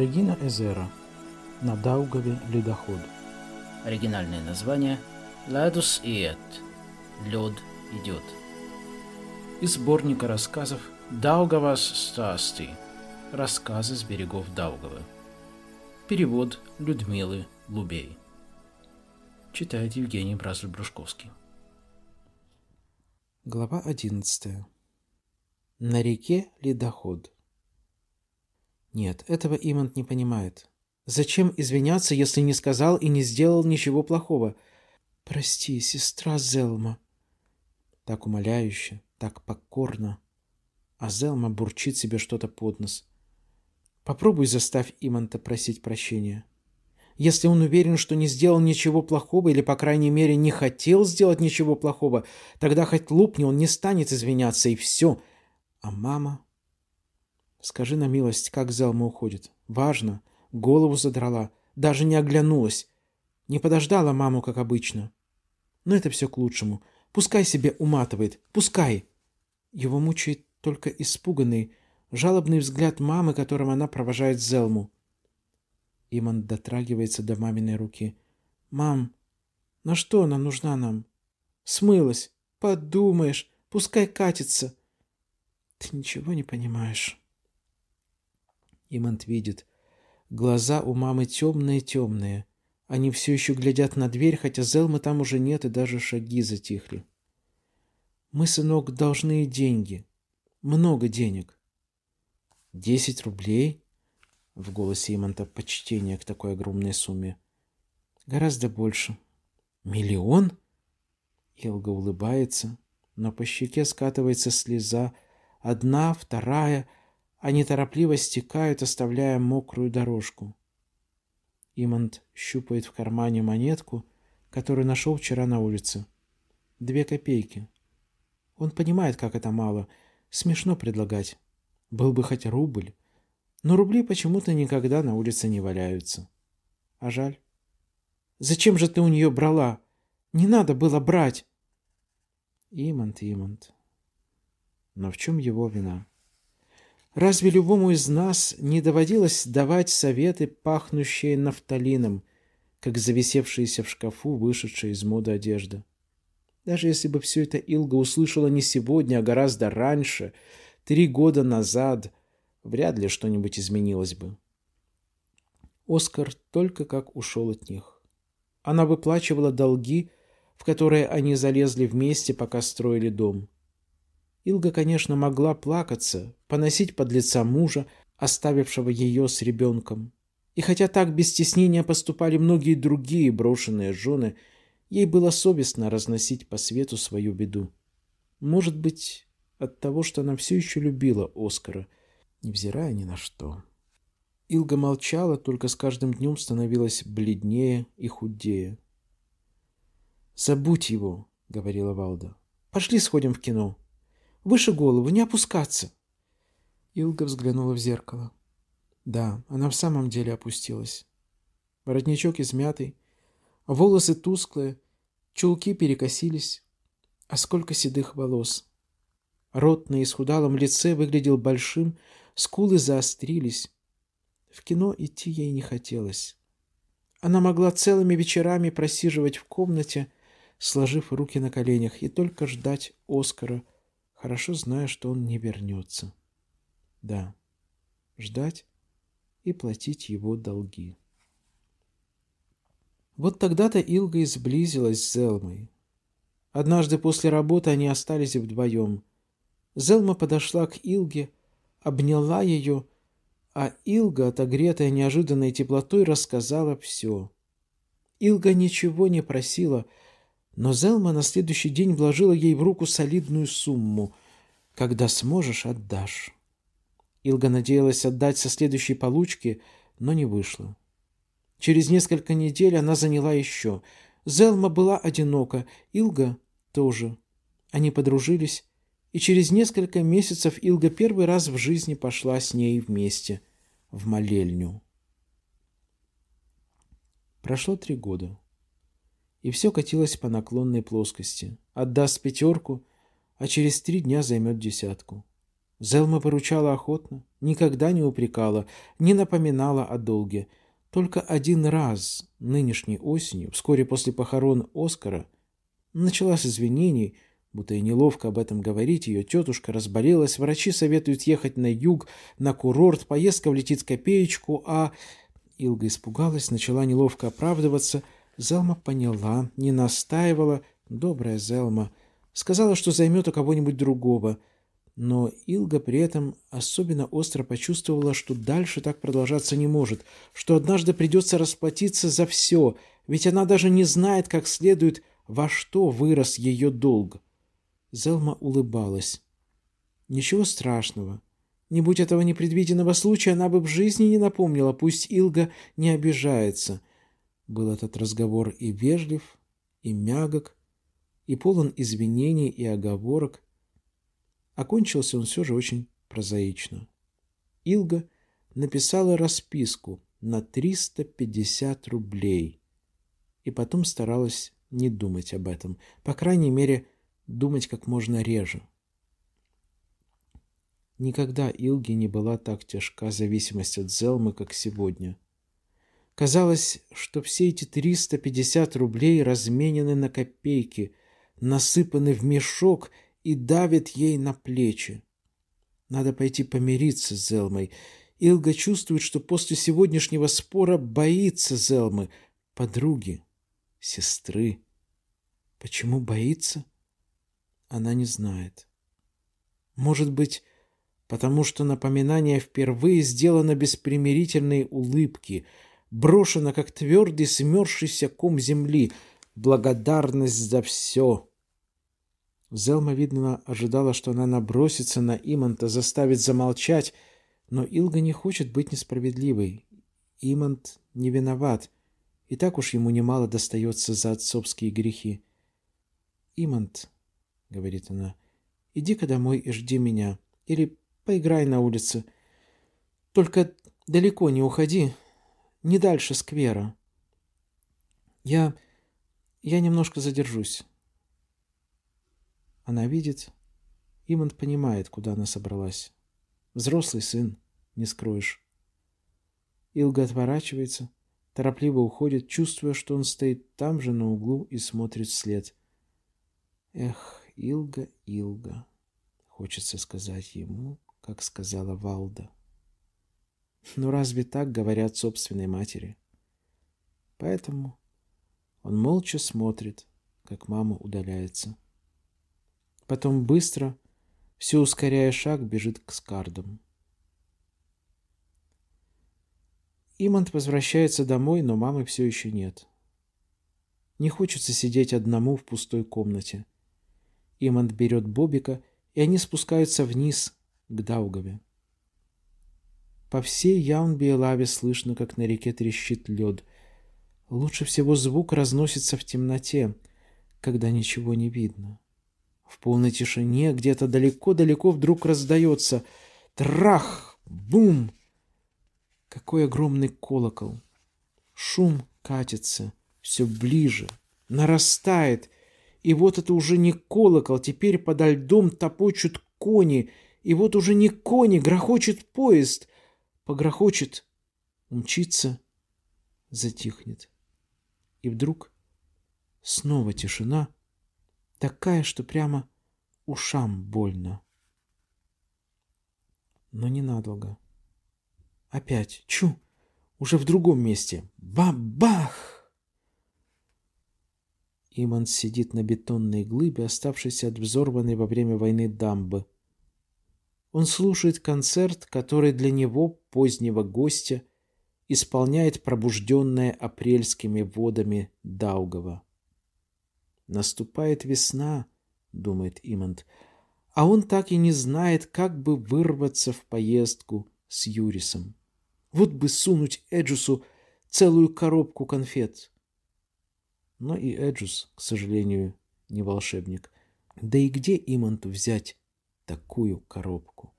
Регина Эзера на Даугаве ледоход. Оригинальное название «Ладус иет» – «Лед идет». Из сборника рассказов «Даугавас Стасти» – «Рассказы с берегов Даугавы». Перевод Людмилы Лубей. Читает Евгений Бразль-Брушковский. Глава одиннадцатая. На реке ледоход. Нет, этого Имант не понимает. Зачем извиняться, если не сказал и не сделал ничего плохого? Прости, сестра Зелма. Так умоляюще, так покорно. А Зелма бурчит себе что-то под нос. Попробуй заставь Иманта просить прощения. Если он уверен, что не сделал ничего плохого или, по крайней мере, не хотел сделать ничего плохого, тогда хоть лупни, он не станет извиняться, и все. А мама Скажи на милость, как Зелма уходит. Важно. Голову задрала. Даже не оглянулась. Не подождала маму, как обычно. Но это все к лучшему. Пускай себе уматывает. Пускай. Его мучает только испуганный, жалобный взгляд мамы, которым она провожает Зелму. Иман дотрагивается до маминой руки. «Мам, на что она нужна нам?» «Смылась. Подумаешь. Пускай катится». «Ты ничего не понимаешь». Имант видит. Глаза у мамы темные-темные. Они все еще глядят на дверь, хотя Зелмы там уже нет, и даже шаги затихли. «Мы, сынок, должны деньги. Много денег». «Десять рублей?» В голосе Иманта почтение к такой огромной сумме. «Гораздо больше». «Миллион?» Елга улыбается, но по щеке скатывается слеза. Одна, вторая — они торопливо стекают, оставляя мокрую дорожку. Имант щупает в кармане монетку, которую нашел вчера на улице. Две копейки. Он понимает, как это мало. Смешно предлагать. Был бы хоть рубль. Но рубли почему-то никогда на улице не валяются. А жаль. «Зачем же ты у нее брала? Не надо было брать!» Имант, Имант. Но в чем его вина? Разве любому из нас не доводилось давать советы, пахнущие нафталином, как зависевшиеся в шкафу вышедшая из моды одежда? Даже если бы все это Илга услышала не сегодня, а гораздо раньше, три года назад, вряд ли что-нибудь изменилось бы. Оскар только как ушел от них. Она выплачивала долги, в которые они залезли вместе, пока строили дом. Илга, конечно, могла плакаться, поносить под лица мужа, оставившего ее с ребенком. И хотя так без стеснения поступали многие другие брошенные жены, ей было совестно разносить по свету свою беду. Может быть, от того, что она все еще любила Оскара, невзирая ни на что. Илга молчала, только с каждым днем становилась бледнее и худее. «Забудь его», — говорила Валда. «Пошли сходим в кино. Выше голову, не опускаться». Илга взглянула в зеркало. Да, она в самом деле опустилась. Воротничок измятый, волосы тусклые, чулки перекосились. А сколько седых волос! Рот на исхудалом лице выглядел большим, скулы заострились. В кино идти ей не хотелось. Она могла целыми вечерами просиживать в комнате, сложив руки на коленях, и только ждать Оскара, хорошо зная, что он не вернется. Да, ждать и платить его долги. Вот тогда-то Илга и сблизилась с Зелмой. Однажды после работы они остались вдвоем. Зелма подошла к Илге, обняла ее, а Илга, отогретая неожиданной теплотой, рассказала все. Илга ничего не просила, но Зелма на следующий день вложила ей в руку солидную сумму. «Когда сможешь, отдашь». Илга надеялась отдать со следующей получки, но не вышло. Через несколько недель она заняла еще. Зелма была одинока, Илга тоже. Они подружились, и через несколько месяцев Илга первый раз в жизни пошла с ней вместе в молельню. Прошло три года, и все катилось по наклонной плоскости. Отдаст пятерку, а через три дня займет десятку. Зелма поручала охотно, никогда не упрекала, не напоминала о долге. Только один раз нынешней осенью, вскоре после похорон Оскара, начала с извинений, будто и неловко об этом говорить, ее тетушка разболелась, врачи советуют ехать на юг, на курорт, поездка влетит копеечку, а... Илга испугалась, начала неловко оправдываться. Зелма поняла, не настаивала, добрая Зелма. Сказала, что займет у кого-нибудь другого — но Илга при этом особенно остро почувствовала, что дальше так продолжаться не может, что однажды придется расплатиться за все, ведь она даже не знает, как следует, во что вырос ее долг. Зелма улыбалась. Ничего страшного. Не будь этого непредвиденного случая, она бы в жизни не напомнила, пусть Илга не обижается. Был этот разговор и вежлив, и мягок, и полон извинений и оговорок, Окончился он все же очень прозаично. Илга написала расписку на 350 рублей и потом старалась не думать об этом, по крайней мере, думать как можно реже. Никогда Илге не была так тяжка зависимость от Зелмы, как сегодня. Казалось, что все эти 350 рублей разменены на копейки, насыпаны в мешок – и давит ей на плечи. Надо пойти помириться с Зелмой. Илга чувствует, что после сегодняшнего спора боится Зелмы, подруги, сестры. Почему боится? Она не знает. Может быть, потому что напоминание впервые сделано без примирительной улыбки, брошено как твердый смерзшийся ком земли, благодарность за все — Зелма, видно, ожидала, что она набросится на Иманта, заставит замолчать, но Илга не хочет быть несправедливой. Имант не виноват, и так уж ему немало достается за отцовские грехи. «Имант», — говорит она, — «иди-ка домой и жди меня, или поиграй на улице. Только далеко не уходи, не дальше сквера. Я... я немножко задержусь». Она видит. Иман понимает, куда она собралась. Взрослый сын, не скроешь. Илга отворачивается, торопливо уходит, чувствуя, что он стоит там же на углу и смотрит вслед. Эх, Илга, Илга. Хочется сказать ему, как сказала Валда. Но «Ну, разве так говорят собственной матери? Поэтому он молча смотрит, как мама удаляется. Потом быстро, все ускоряя шаг, бежит к скардам. Имант возвращается домой, но мамы все еще нет. Не хочется сидеть одному в пустой комнате. Имант берет Бобика, и они спускаются вниз, к Даугаве. По всей Яунби-Элаве слышно, как на реке трещит лед. Лучше всего звук разносится в темноте, когда ничего не видно. В полной тишине где-то далеко-далеко вдруг раздается трах, бум. Какой огромный колокол. Шум катится все ближе, нарастает. И вот это уже не колокол, теперь подо льдом топочут кони. И вот уже не кони, грохочет поезд. Погрохочет, умчится, затихнет. И вдруг снова тишина — Такая, что прямо ушам больно. Но ненадолго. Опять. Чу! Уже в другом месте. Бабах! Иман сидит на бетонной глыбе, оставшейся от взорванной во время войны дамбы. Он слушает концерт, который для него, позднего гостя, исполняет пробужденная апрельскими водами Даугова. «Наступает весна», — думает Имонт, — «а он так и не знает, как бы вырваться в поездку с Юрисом. Вот бы сунуть Эджусу целую коробку конфет». Но и Эджус, к сожалению, не волшебник. Да и где Имонту взять такую коробку?